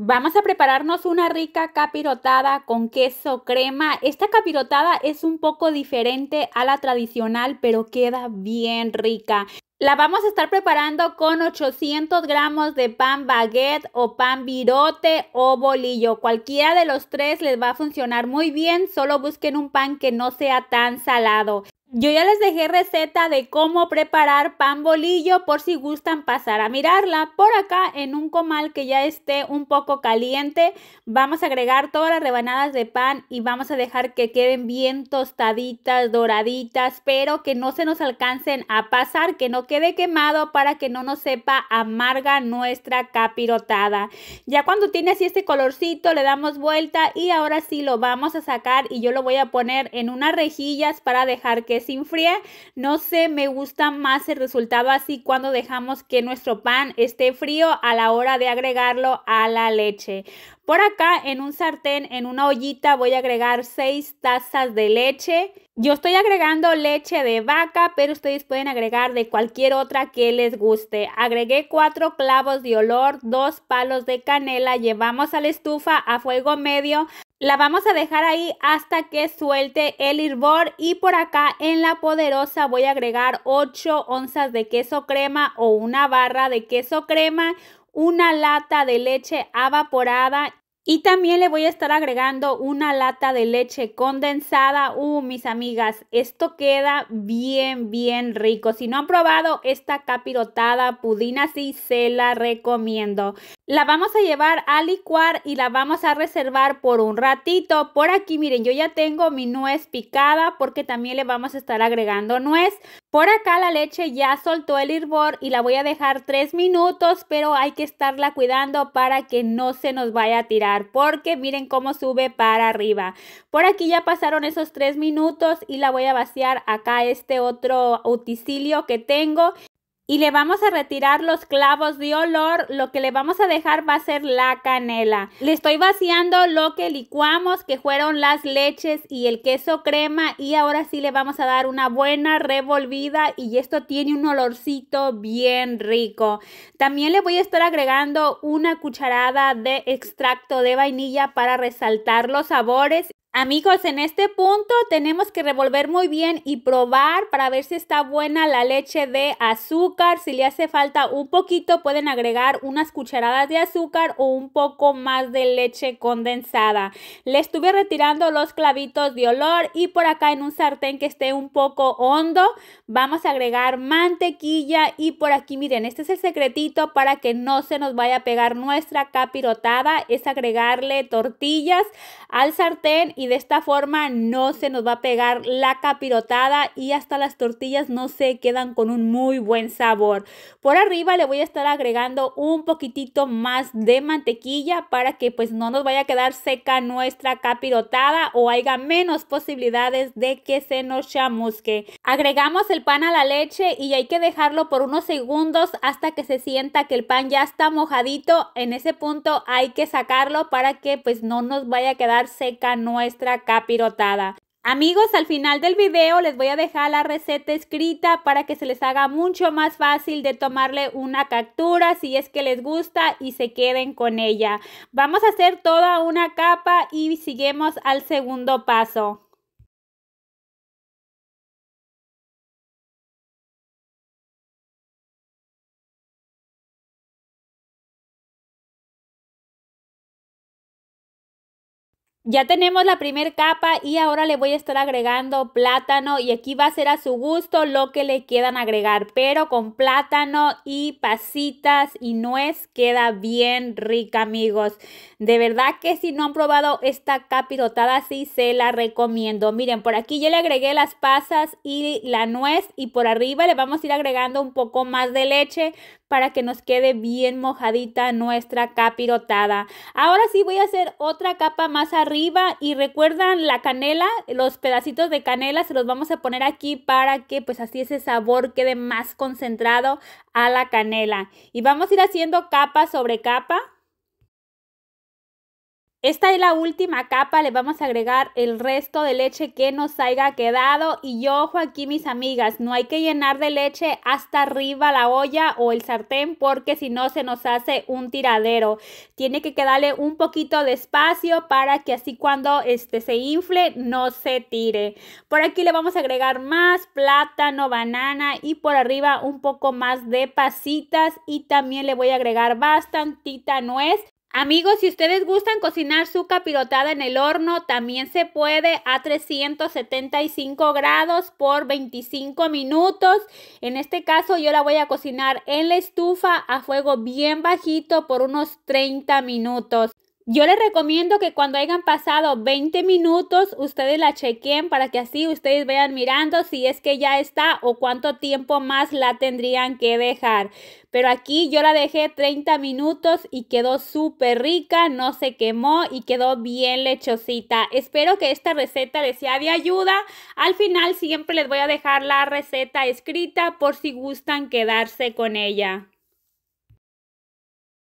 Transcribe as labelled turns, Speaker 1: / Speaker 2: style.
Speaker 1: Vamos a prepararnos una rica capirotada con queso crema. Esta capirotada es un poco diferente a la tradicional, pero queda bien rica. La vamos a estar preparando con 800 gramos de pan baguette o pan virote o bolillo. Cualquiera de los tres les va a funcionar muy bien, solo busquen un pan que no sea tan salado. Yo ya les dejé receta de cómo preparar pan bolillo por si gustan pasar a mirarla. Por acá en un comal que ya esté un poco caliente vamos a agregar todas las rebanadas de pan y vamos a dejar que queden bien tostaditas, doraditas, pero que no se nos alcancen a pasar, que no quede quemado para que no nos sepa amarga nuestra capirotada. Ya cuando tiene así este colorcito le damos vuelta y ahora sí lo vamos a sacar y yo lo voy a poner en unas rejillas para dejar que sin frío No sé, me gusta más el resultado así cuando dejamos que nuestro pan esté frío a la hora de agregarlo a la leche. Por acá en un sartén, en una ollita, voy a agregar 6 tazas de leche. Yo estoy agregando leche de vaca, pero ustedes pueden agregar de cualquier otra que les guste. Agregué 4 clavos de olor, 2 palos de canela, llevamos a la estufa a fuego medio. La vamos a dejar ahí hasta que suelte el hervor y por acá en la poderosa voy a agregar 8 onzas de queso crema o una barra de queso crema, una lata de leche evaporada y también le voy a estar agregando una lata de leche condensada. Uh, mis amigas, esto queda bien, bien rico. Si no han probado esta capirotada pudina, sí, se la recomiendo. La vamos a llevar a licuar y la vamos a reservar por un ratito. Por aquí, miren, yo ya tengo mi nuez picada porque también le vamos a estar agregando nuez. Por acá la leche ya soltó el hervor y la voy a dejar 3 minutos, pero hay que estarla cuidando para que no se nos vaya a tirar porque miren cómo sube para arriba. Por aquí ya pasaron esos 3 minutos y la voy a vaciar acá este otro utensilio que tengo y le vamos a retirar los clavos de olor. Lo que le vamos a dejar va a ser la canela. Le estoy vaciando lo que licuamos, que fueron las leches y el queso crema. Y ahora sí le vamos a dar una buena revolvida y esto tiene un olorcito bien rico. También le voy a estar agregando una cucharada de extracto de vainilla para resaltar los sabores Amigos, en este punto tenemos que revolver muy bien y probar para ver si está buena la leche de azúcar. Si le hace falta un poquito, pueden agregar unas cucharadas de azúcar o un poco más de leche condensada. Le estuve retirando los clavitos de olor y por acá en un sartén que esté un poco hondo, vamos a agregar mantequilla y por aquí, miren, este es el secretito para que no se nos vaya a pegar nuestra capirotada, es agregarle tortillas al sartén y de esta forma no se nos va a pegar la capirotada y hasta las tortillas no se quedan con un muy buen sabor. Por arriba le voy a estar agregando un poquitito más de mantequilla para que pues no nos vaya a quedar seca nuestra capirotada o haya menos posibilidades de que se nos chamusque. Agregamos el pan a la leche y hay que dejarlo por unos segundos hasta que se sienta que el pan ya está mojadito. En ese punto hay que sacarlo para que pues no nos vaya a quedar seca nuestra capirotada. Amigos, al final del video les voy a dejar la receta escrita para que se les haga mucho más fácil de tomarle una captura si es que les gusta y se queden con ella. Vamos a hacer toda una capa y seguimos al segundo paso. Ya tenemos la primera capa y ahora le voy a estar agregando plátano y aquí va a ser a su gusto lo que le quieran agregar, pero con plátano y pasitas y nuez queda bien rica amigos. De verdad que si no han probado esta capirotada sí se la recomiendo. Miren, por aquí yo le agregué las pasas y la nuez y por arriba le vamos a ir agregando un poco más de leche para que nos quede bien mojadita nuestra capirotada. Ahora sí voy a hacer otra capa más arriba y recuerdan la canela, los pedacitos de canela se los vamos a poner aquí para que pues así ese sabor quede más concentrado a la canela. Y vamos a ir haciendo capa sobre capa. Esta es la última capa, le vamos a agregar el resto de leche que nos haya quedado y ojo aquí mis amigas, no hay que llenar de leche hasta arriba la olla o el sartén porque si no se nos hace un tiradero. Tiene que quedarle un poquito de espacio para que así cuando este se infle no se tire. Por aquí le vamos a agregar más plátano, banana y por arriba un poco más de pasitas y también le voy a agregar bastantita nuez Amigos, si ustedes gustan cocinar suca pirotada en el horno, también se puede a 375 grados por 25 minutos. En este caso yo la voy a cocinar en la estufa a fuego bien bajito por unos 30 minutos. Yo les recomiendo que cuando hayan pasado 20 minutos, ustedes la chequen para que así ustedes vayan mirando si es que ya está o cuánto tiempo más la tendrían que dejar. Pero aquí yo la dejé 30 minutos y quedó súper rica, no se quemó y quedó bien lechosita. Espero que esta receta les sea de ayuda. Al final siempre les voy a dejar la receta escrita por si gustan quedarse con ella.